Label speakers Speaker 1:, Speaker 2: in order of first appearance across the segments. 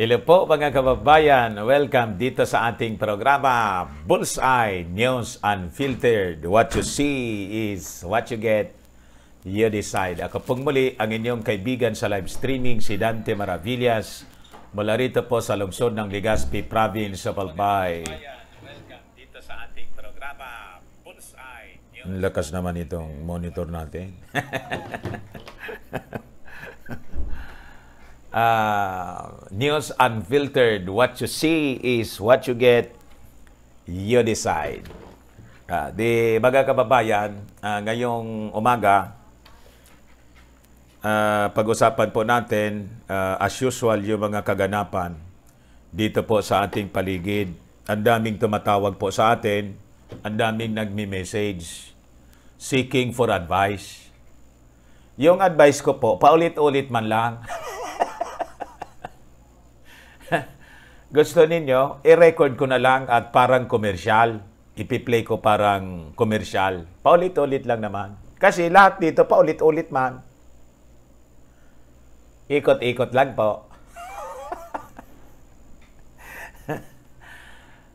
Speaker 1: Hello po mga kababayan, welcome dito sa ating programa Bullseye News Unfiltered. What you see is what you get, you decide. Ako pong muli ang inyong kaibigan sa live streaming si Dante Maravillas mula rito po sa lungsod ng Legazpi Province of Balbay. Welcome dito sa ating programa Bullseye News. Ang lakas naman itong monitor natin. uh, News Unfiltered. What you see is what you get, you decide. Uh, di mga kababayan, uh, ngayong umaga, uh, pag-usapan po natin, uh, as usual, yung mga kaganapan dito po sa ating paligid. Ang daming tumatawag po sa atin, ang daming nagmi-message, seeking for advice. Yung advice ko po, paulit-ulit man lang. gusto ninyo, i-record ko na lang at parang komersyal. Ipi-play ko parang komersyal. Paulit-ulit lang naman. Kasi lahat dito paulit-ulit man. Ikot-ikot lang po.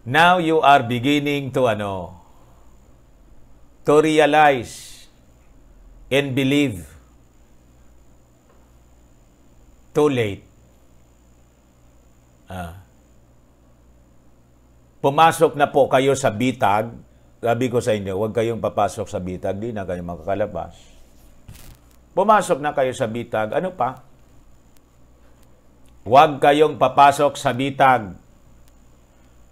Speaker 1: Now you are beginning to ano, to realize and believe too late. pumasok na po kayo sa bitag, sabi ko sa inyo, huwag kayong papasok sa bitag, di na kayo makakalabas. Pumasok na kayo sa bitag, ano pa? Huwag kayong papasok sa bitag.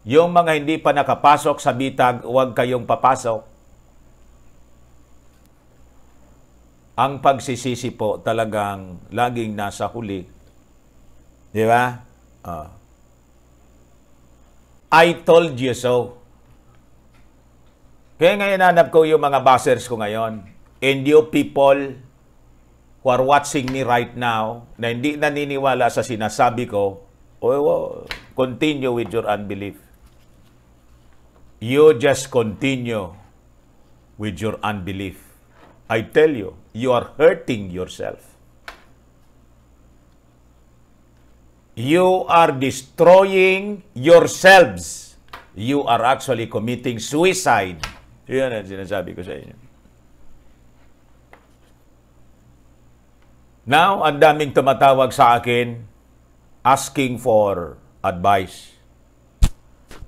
Speaker 1: Yung mga hindi pa nakapasok sa bitag, huwag kayong papasok. Ang pagsisisi po talagang laging nasa huli. Di ba? Uh, I told you so. Kaya ngayon hanap ko yung mga buzzers ko ngayon. And you people who are watching me right now na hindi naniniwala sa sinasabi ko, oh, continue with your unbelief. You just continue with your unbelief. I tell you, you are hurting yourself. you are destroying yourselves. You are actually committing suicide. Yan ang sinasabi ko sa inyo. Now, ang daming tumatawag sa akin asking for advice.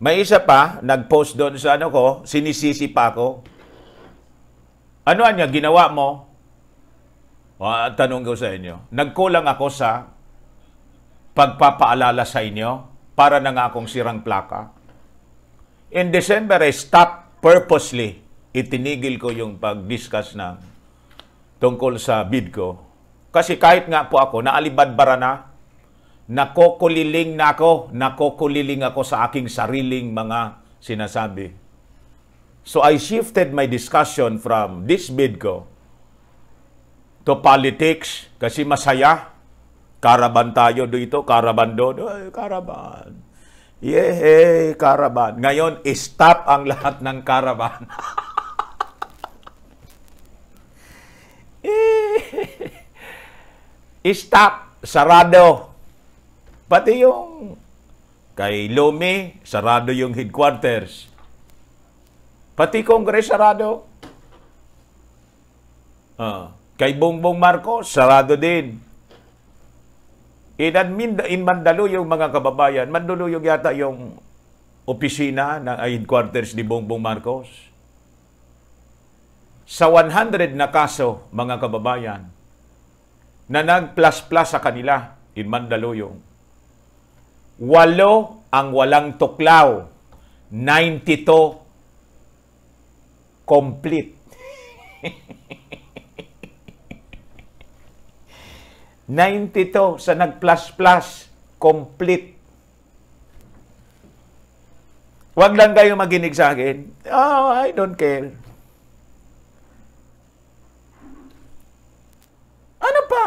Speaker 1: May isa pa, nag-post doon sa ano ko, sinisisi pa ako. Ano niya, ginawa mo? Uh, tanong ko sa inyo. Nagkulang ako sa pagpapaalala sa inyo para na nga akong sirang plaka. In December, I stopped purposely. Itinigil ko yung pag-discuss ng tungkol sa bid ko. Kasi kahit nga po ako, naalibadbara na, nakokuliling na ako, nakokuliling ako sa aking sariling mga sinasabi. So I shifted my discussion from this bid ko to politics kasi masaya Caravan tayo dito, caravan doon. Ay, caravan. Yehey, karaban. Ngayon, stop ang lahat ng caravan. stop, sarado. Pati yung kay Lumi, sarado yung headquarters. Pati Kongres, sarado. Uh, kay Bongbong Marcos, sarado din. In, admin, in Mandaluyong, mga kababayan, Mandaluyong yata yung opisina ng headquarters ni Bongbong Marcos. Sa 100 na kaso, mga kababayan, na nag-plus-plus sa kanila in Mandaluyong, walo ang walang tuklaw, 92 complete. 92 sa nag-plus-plus, complete. Huwag lang kayo maginig sa akin. Oh, I don't care. Ano pa?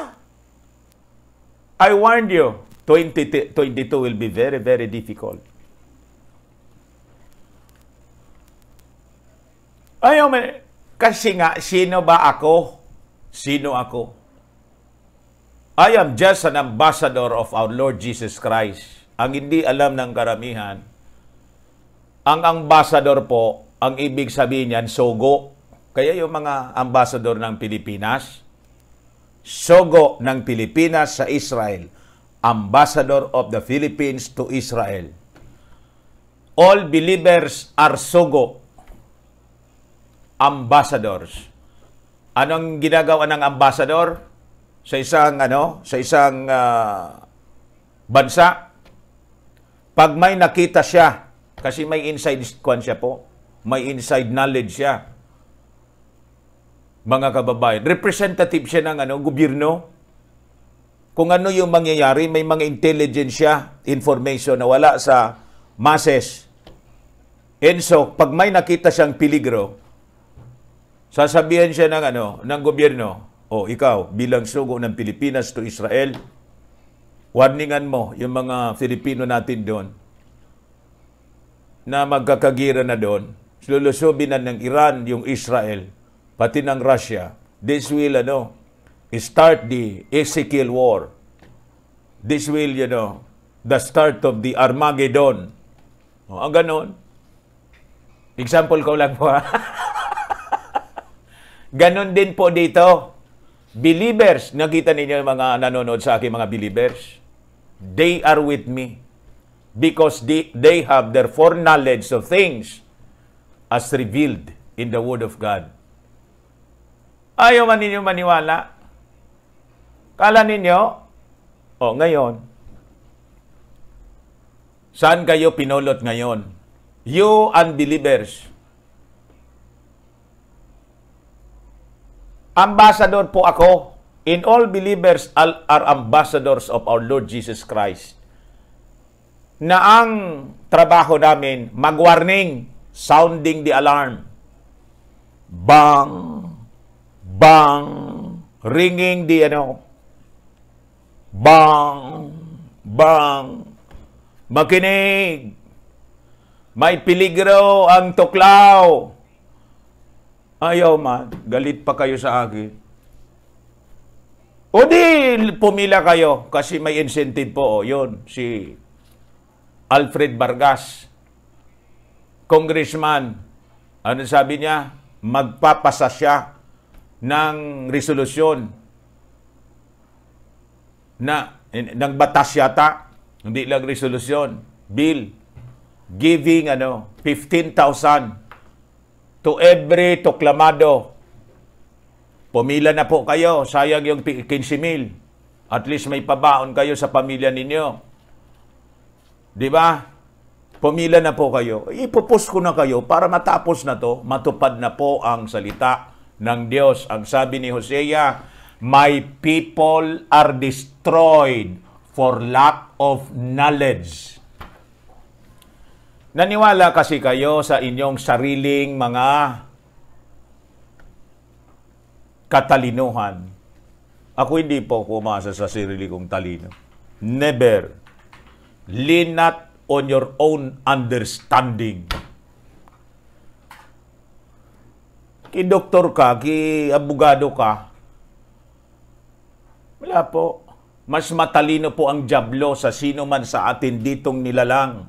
Speaker 1: I warned you, 2022 will be very, very difficult. Ayaw, man. kasi nga, sino ba ako? Sino ako? I am just an ambassador of our Lord Jesus Christ. Ang hindi alam ng karamihan, ang ambassador po, ang ibig sabihin niyan, sogo. Kaya yung mga ambassador ng Pilipinas, sogo ng Pilipinas sa Israel, ambassador of the Philippines to Israel. All believers are sogo, ambassadors. Anong ginagawa ng ambassador? Ambassador sa isang ano, sa isang uh, bansa pag may nakita siya kasi may inside kwan siya po, may inside knowledge siya. Mga kababayan, representative siya ng ano, gobyerno. Kung ano yung mangyayari, may mga intelligence siya, information na wala sa masses. And so, pag may nakita siyang peligro, sasabihan siya ng ano, ng gobyerno, o ikaw, bilang sugo ng Pilipinas to Israel, warningan mo yung mga Filipino natin doon na magkakagira na doon. Lulusubi na ng Iran yung Israel, pati ng Russia. This will, ano, start the Ezekiel War. This will, you know, the start of the Armageddon. O, ang ganon. Example ko lang po, ha? ganon din po dito Believers, nakita ninyo mga nanonood sa akin mga believers, they are with me because they, they have their foreknowledge of things as revealed in the Word of God. Ayaw man ninyo maniwala. Kala ninyo, oh, ngayon, saan kayo pinulot ngayon? You unbelievers, Ambassador po ako. In all believers are ambassadors of our Lord Jesus Christ. Na ang trabaho namin, mag-warning, sounding the alarm. Bang! Bang! Ringing the ano, Bang! Bang! Makinig! May piligro ang tuklaw! Ayaw man, galit pa kayo sa akin. O di, pumila kayo kasi may incentive po. Oh, yon si Alfred Vargas, congressman. Ano sabi niya? Magpapasa siya ng resolusyon na ng batas yata, hindi lang resolusyon, bill, giving ano, 15,000 to every toklamado. Pumila na po kayo, sayang yung 15 mil. At least may pabaon kayo sa pamilya ninyo. Di ba? Pumila na po kayo. Ipopost ko na kayo para matapos na to, matupad na po ang salita ng Diyos. Ang sabi ni Hosea, My people are destroyed for lack of knowledge. Naniwala kasi kayo sa inyong sariling mga katalinuhan. Ako hindi po kumasa sa sarili kong talino. Never. Lean not on your own understanding. Ki doktor ka, ki abogado ka. Wala po. Mas matalino po ang jablo sa sino man sa atin ditong nilalang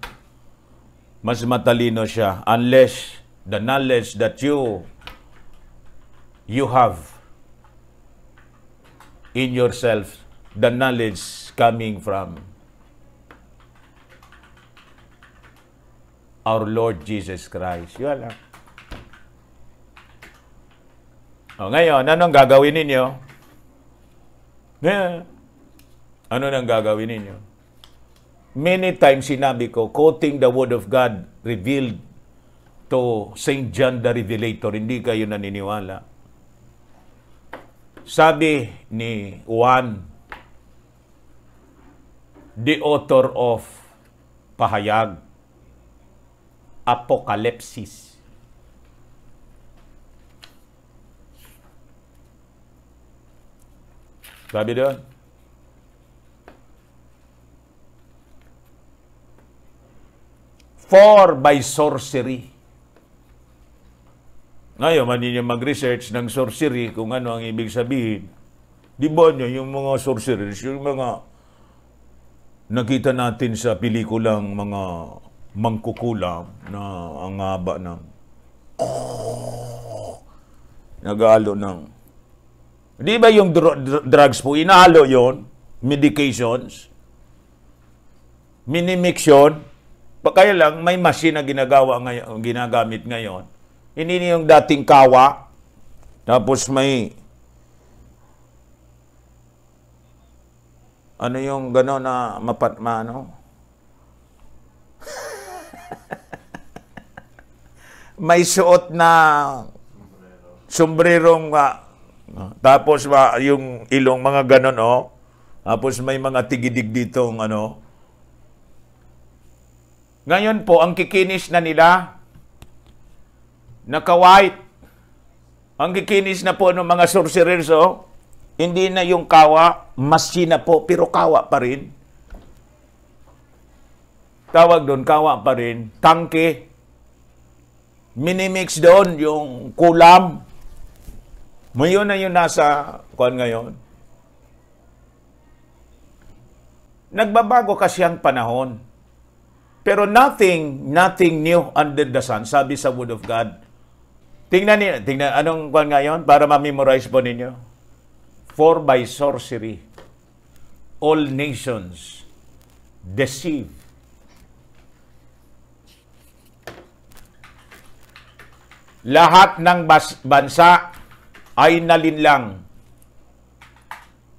Speaker 1: mas matalino siya unless the knowledge that you you have in yourself the knowledge coming from our Lord Jesus Christ. Yun lang. O, ngayon, ano anong gagawin ninyo? Yeah. Ano nang gagawin ninyo? Many times sinabi ko, quoting the Word of God revealed to St. John the Revelator, hindi kayo naniniwala. Sabi ni Juan, the author of pahayag, apokalipsis. Sabi doon, for by sorcery. Ngayon, man ninyo mag-research ng sorcery kung ano ang ibig sabihin. Di Demonyo, yung mga sorcerers, yung mga nakita natin sa pelikulang mga mangkukulam na ang haba ng oh, nagalo ng Di ba yung dr- dr- drugs po, inahalo yon medications, minimix yun, kaya lang, may machine na ginagawa ngayon, ginagamit ngayon. Hindi yung dating kawa, tapos may ano yung gano'n na mapat mano? may suot na sombrerong uh, tapos uh, yung ilong mga gano'n, oh. Tapos may mga tigidig ditong ano, ngayon po, ang kikinis na nila, naka-white. Ang kikinis na po ng mga sorcerers, oh, hindi na yung kawa, masina po, pero kawa pa rin. Tawag doon, kawa pa rin. Tangke. Minimix doon yung kulam. Mayon na yung nasa kuan ngayon. Nagbabago kasi ang panahon. Pero nothing, nothing new under the sun, sabi sa Word of God. Tingnan niyo, tingnan, anong kwan ngayon? Para ma-memorize po ninyo. For by sorcery, all nations deceive. Lahat ng bas- bansa ay nalinlang.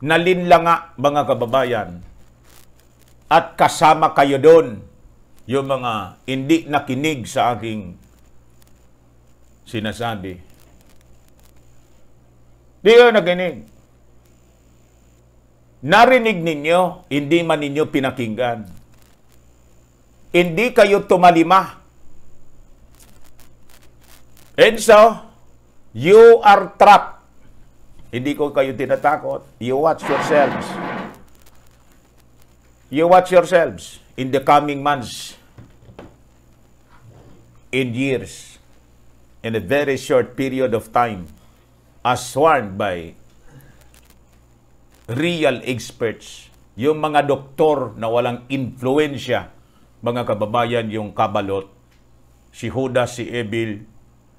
Speaker 1: Nalinlanga, mga kababayan. At kasama kayo doon yung mga hindi nakinig sa aking sinasabi. Di kayo nakinig. Narinig ninyo, hindi man ninyo pinakinggan. Hindi kayo tumalima. And so, you are trapped. Hindi ko kayo tinatakot. You watch yourselves. You watch yourselves in the coming months in years in a very short period of time as warned by real experts, yung mga doktor na walang influensya, mga kababayan, yung kabalot, si Huda, si Ebil,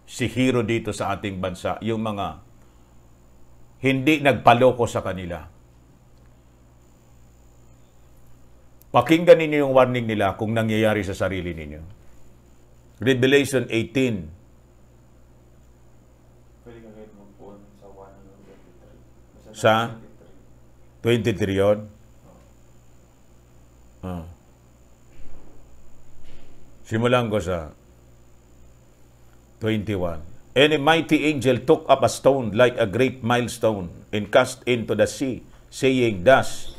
Speaker 1: si Hero dito sa ating bansa, yung mga hindi nagpaloko sa kanila. Pakinggan ninyo yung warning nila kung nangyayari sa sarili ninyo. Revelation 18, sa 23 yun? Ah. Simulan ko sa 21. And a mighty angel took up a stone like a great milestone and cast into the sea, saying, Thus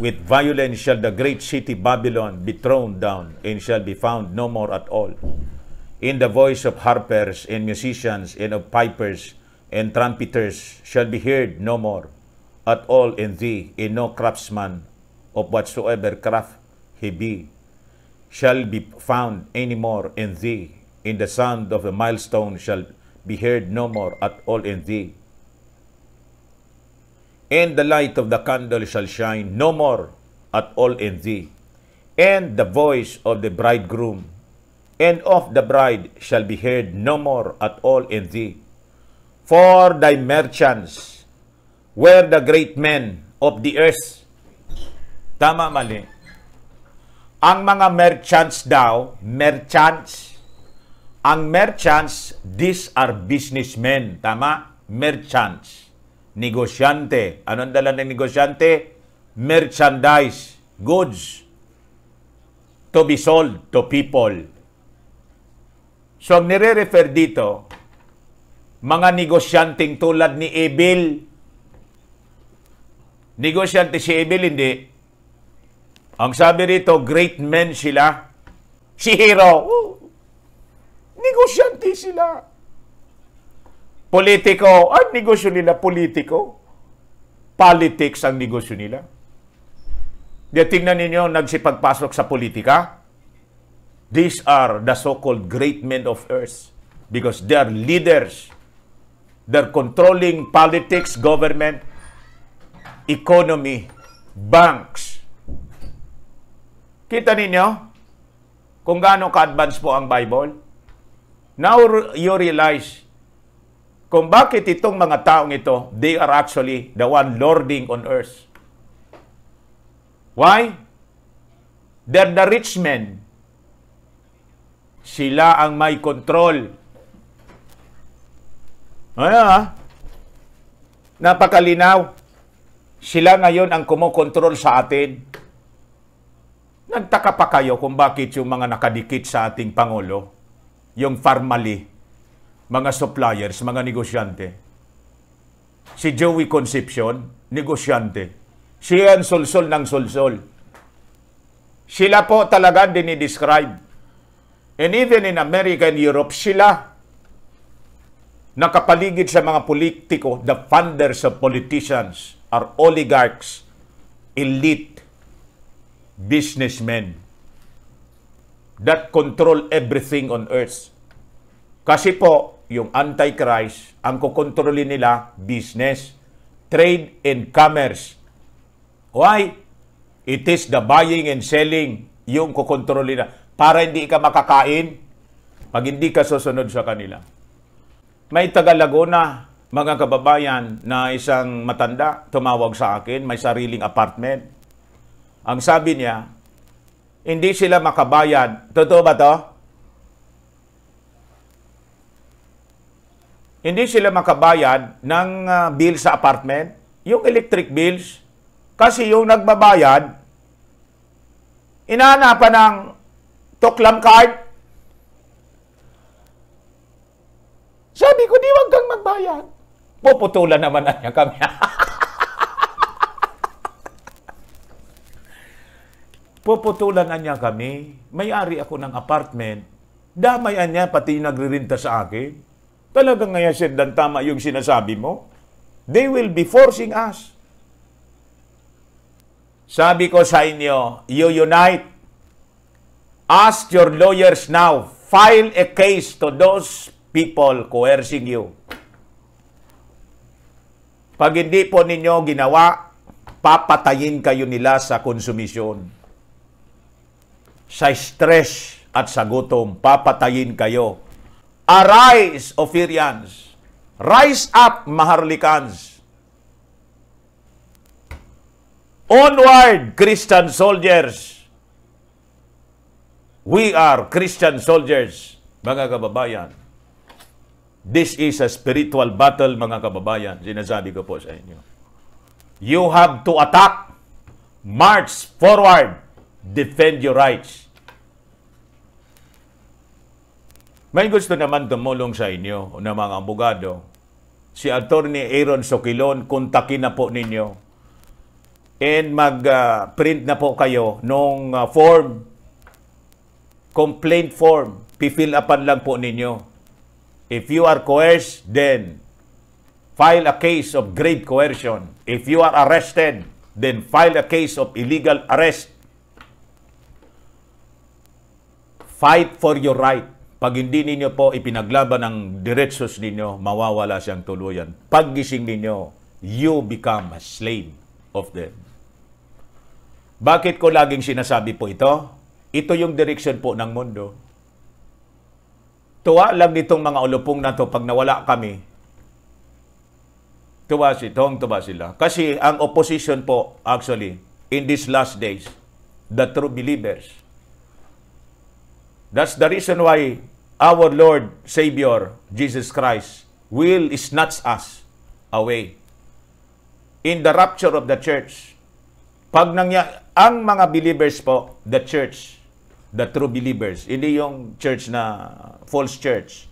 Speaker 1: With violence shall the great city Babylon be thrown down and shall be found no more at all. In the voice of harpers and musicians and of pipers and trumpeters shall be heard no more at all in thee, and no craftsman of whatsoever craft he be shall be found any more in thee. In the sound of a milestone shall be heard no more at all in thee and the light of the candle shall shine no more at all in thee, and the voice of the bridegroom and of the bride shall be heard no more at all in thee. For thy merchants were the great men of the earth. Tama, mali. Ang mga merchants daw, merchants, ang merchants, these are businessmen. Tama? Merchants negosyante. Ano ang dala ng negosyante? Merchandise, goods to be sold to people. So ang nire-refer dito, mga negosyanteng tulad ni Abel, negosyante si Abel, hindi. Ang sabi rito, great men sila. Si Hero, Woo! negosyante sila. Politiko, ang negosyo nila politiko. Politics ang negosyo nila. Di tingnan ninyo, nagsipagpasok sa politika. These are the so-called great men of earth because they are leaders. They're controlling politics, government, economy, banks. Kita ninyo kung gaano ka-advance po ang Bible? Now you realize kung bakit itong mga taong ito, they are actually the one lording on earth. Why? They're the rich men. Sila ang may control. Ayan ha? Napakalinaw. Sila ngayon ang kumokontrol sa atin. Nagtaka pa kayo kung bakit yung mga nakadikit sa ating Pangulo, yung formally, mga suppliers, mga negosyante. Si Joey Concepcion, negosyante. Si ang solsol ng solsol. Sila po talaga dinidescribe. And even in America and Europe, sila nakapaligid sa mga politiko, the funders of politicians are oligarchs, elite, businessmen that control everything on earth. Kasi po, yung Antichrist, ang kukontrolin nila, business, trade and commerce. Why? It is the buying and selling yung kukontrolin nila. Para hindi ka makakain, pag hindi ka susunod sa kanila. May tagalago na mga kababayan, na isang matanda, tumawag sa akin, may sariling apartment. Ang sabi niya, hindi sila makabayad. Totoo ba to? hindi sila makabayad ng ah, bill sa apartment, yung electric bills, kasi yung nagbabayad, inahanapan ng tuklam card. Sabi ko, di wag kang magbayad. Puputulan naman na niya kami. Puputulan na niya kami. May-ari ako ng apartment. Damayan niya pati nagririnta sa akin. Talaga nga yan, Sir Dan, tama yung sinasabi mo. They will be forcing us. Sabi ko sa inyo, you unite. Ask your lawyers now. File a case to those people coercing you. Pag hindi po ninyo ginawa, papatayin kayo nila sa konsumisyon. Sa stress at sa gutom, papatayin kayo Arise, Ophirians! Rise up, Maharlikans! Onward, Christian soldiers! We are Christian soldiers, mga kababayan. This is a spiritual battle, mga kababayan. Sinasabi ko po sa inyo. You have to attack, march forward, defend your rights. May gusto naman tumulong sa inyo na mga abogado. Si Attorney Aaron Sokilon, kontakin na po ninyo. And mag-print uh, na po kayo nung uh, form, complaint form. Pifill upan lang po ninyo. If you are coerced, then file a case of grave coercion. If you are arrested, then file a case of illegal arrest. Fight for your right pag hindi ninyo po ipinaglaban ang diretsos ninyo, mawawala siyang tuluyan. Pag gising ninyo, you become a slave of them. Bakit ko laging sinasabi po ito? Ito yung direction po ng mundo. Tuwa lang nitong mga ulupong na to pag nawala kami. Tuwa si Tong, tuwa sila. Kasi ang opposition po, actually, in these last days, the true believers, That's the reason why our Lord Savior Jesus Christ will snatch us away. In the rapture of the church, pag nangya, ang mga believers po, the church, the true believers, hindi yung church na false church.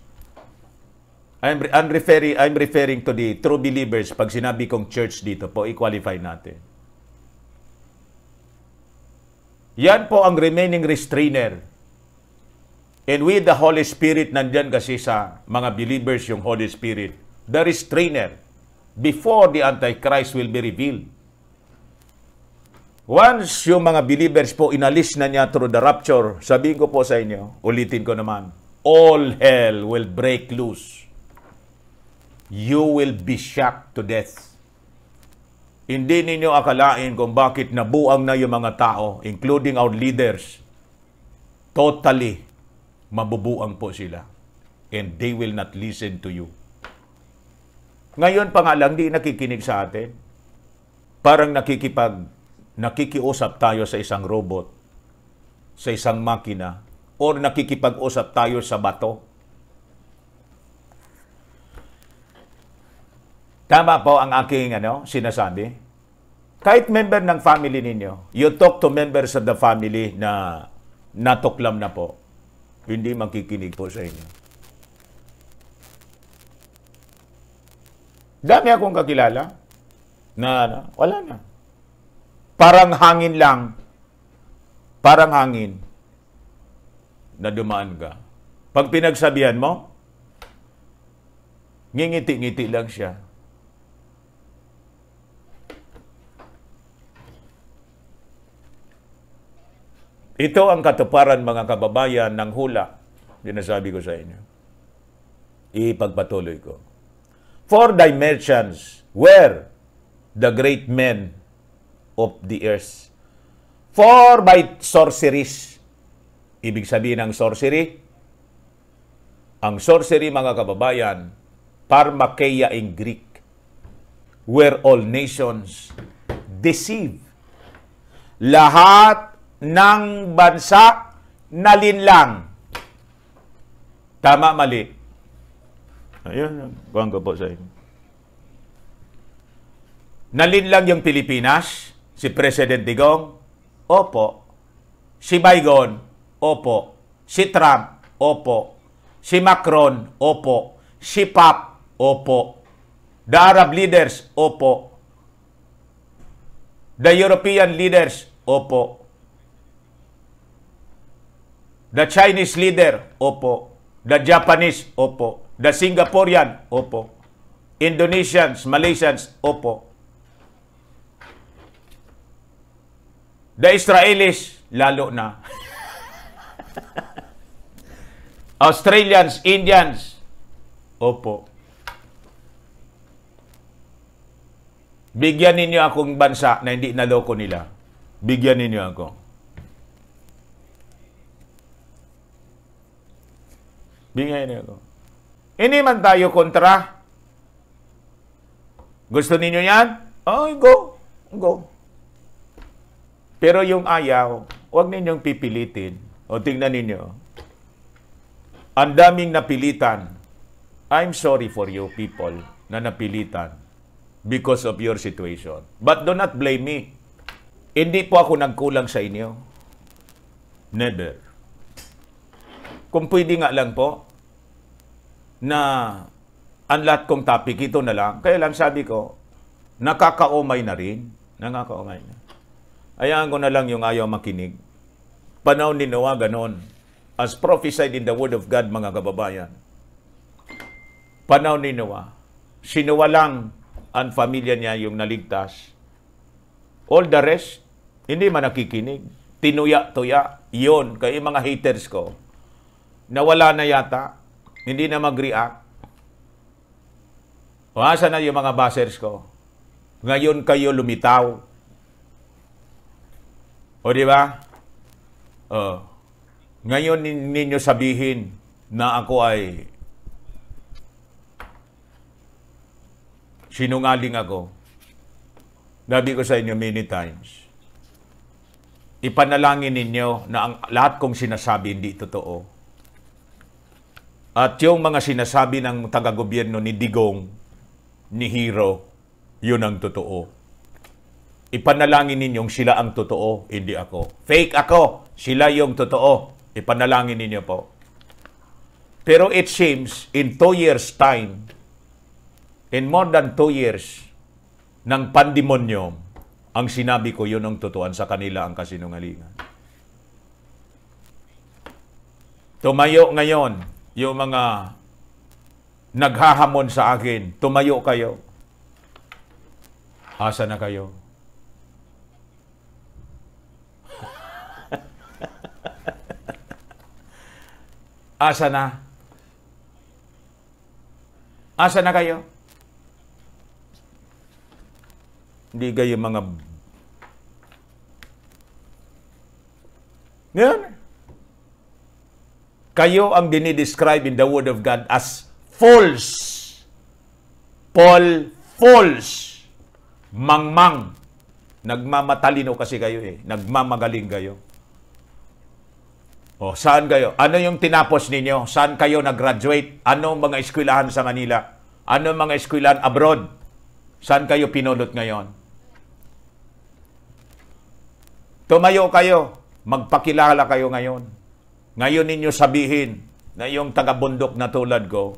Speaker 1: I'm, I'm, referring, I'm referring to the true believers. Pag sinabi kong church dito po, i-qualify natin. Yan po ang remaining restrainer And with the Holy Spirit, nandyan kasi sa mga believers yung Holy Spirit, the restrainer, before the Antichrist will be revealed. Once yung mga believers po inalis na niya through the rapture, sabihin ko po sa inyo, ulitin ko naman, all hell will break loose. You will be shocked to death. Hindi ninyo akalain kung bakit nabuang na yung mga tao, including our leaders, totally mabubuang po sila. And they will not listen to you. Ngayon pa nga lang, di nakikinig sa atin. Parang nakikipag, nakikiusap tayo sa isang robot, sa isang makina, or nakikipag-usap tayo sa bato. Tama po ang aking ano, sinasabi. Kahit member ng family ninyo, you talk to members of the family na natuklam na po hindi makikinig po sa inyo. Dami akong kakilala na, na ano, wala na. Parang hangin lang. Parang hangin na dumaan ka. Pag pinagsabihan mo, ngingiti-ngiti lang siya. Ito ang katuparan mga kababayan ng hula. Dinasabi ko sa inyo. Ipagpatuloy ko. Four dimensions where the great men of the earth. Four by sorceries. Ibig sabihin ng sorcery? Ang sorcery mga kababayan, parmakeia in Greek, where all nations deceive. Lahat ng bansa na linlang. Tama, mali. Ayun, buwan ko po sa inyo. Nalinlang yung Pilipinas, si President Digong, opo. Si Baygon, opo. Si Trump, opo. Si Macron, opo. Si Pap, opo. The Arab leaders, opo. The European leaders, opo. The Chinese leader, opo. The Japanese, opo. The Singaporean, opo. Indonesians, Malaysians, opo. The Israelis, lalo na. Australians, Indians, opo. Bigyan ninyo akong bansa na hindi naloko nila. Bigyan ninyo ako. Bigay niyo ko. Hindi man tayo kontra. Gusto ninyo yan? Oh, go. Go. Pero yung ayaw, huwag ninyong pipilitin. O tingnan ninyo. Ang daming napilitan. I'm sorry for you people na napilitan because of your situation. But do not blame me. Hindi po ako nagkulang sa inyo. Never. Kung pwede nga lang po, na ang lahat kong topic ito na lang. Kaya lang sabi ko, nakakaumay na rin. Nakakaumay na. Ayaan ko na lang yung ayaw makinig. Panahon ni Noah, ganon. As prophesied in the Word of God, mga kababayan. Panahon ni Noah, sinuwa lang ang familia niya yung naligtas. All the rest, hindi man nakikinig. Tinuya-tuya. Yun, kay mga haters ko. Nawala na yata hindi na mag-react. O asa na yung mga bashers ko? Ngayon kayo lumitaw. O di ba? Uh, ngayon ninyo sabihin na ako ay sinungaling ako. Sabi ko sa inyo many times, ipanalangin ninyo na ang lahat kong sinasabi hindi totoo. At yung mga sinasabi ng taga-gobyerno ni Digong, ni Hero, yun ang totoo. Ipanalangin ninyong sila ang totoo, hindi ako. Fake ako, sila yung totoo. Ipanalangin ninyo po. Pero it seems, in two years' time, in more than two years, ng pandemonium, ang sinabi ko yun ang totoan sa kanila ang kasinungalingan. Tumayo ngayon yung mga naghahamon sa akin, tumayo kayo. Asa na kayo? Asa na? Asa na kayo? Hindi kayo mga... Ngayon, kayo ang dinidescribe in the Word of God as false. Paul, false. Mangmang. Nagmamatalino kasi kayo eh. Nagmamagaling kayo. O, oh, saan kayo? Ano yung tinapos ninyo? Saan kayo nag-graduate? Ano mga eskwelahan sa Manila? Ano mga eskwelahan abroad? Saan kayo pinulot ngayon? Tumayo kayo. Magpakilala kayo ngayon. Ngayon ninyo sabihin na yung taga-bundok na tulad ko,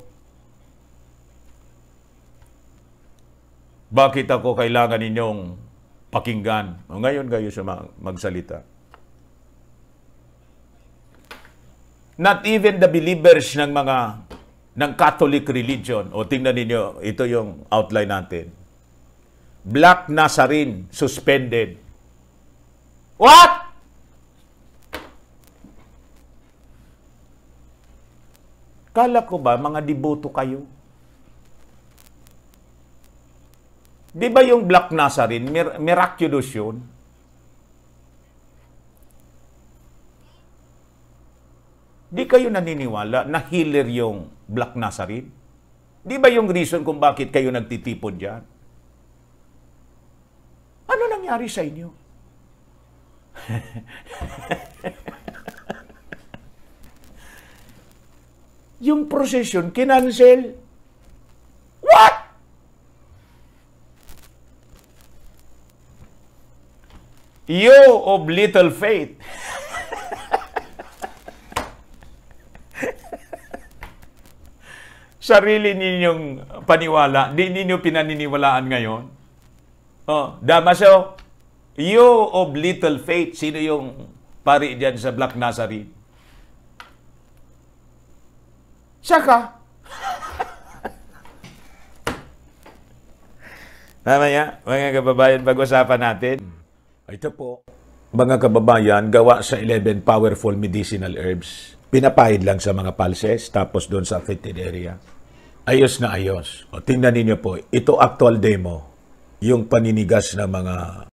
Speaker 1: bakit ako kailangan ninyong pakinggan? ngayon kayo siya magsalita. Not even the believers ng mga ng Catholic religion. O tingnan ninyo, ito yung outline natin. Black Nazarene suspended. What? Kala ko ba mga deboto kayo? Di ba yung Black Nazarene, mir- miraculous yun? Di kayo naniniwala na healer yung Black Nazarene? Di ba yung reason kung bakit kayo nagtitipon dyan? Ano nangyari sa inyo? yung procession kinansel. What? You of little faith. Sarili ninyong paniwala, di ninyo pinaniniwalaan ngayon. Oh, Damaso, you of little faith. Sino yung pari diyan sa Black Nazarene? Siya ka. Mamaya, mga kababayan, pag-usapan natin. Ito po, mga kababayan, gawa sa 11 powerful medicinal herbs. Pinapahid lang sa mga pulses, tapos doon sa affected area. Ayos na ayos. O, tingnan ninyo po, ito actual demo. Yung paninigas ng mga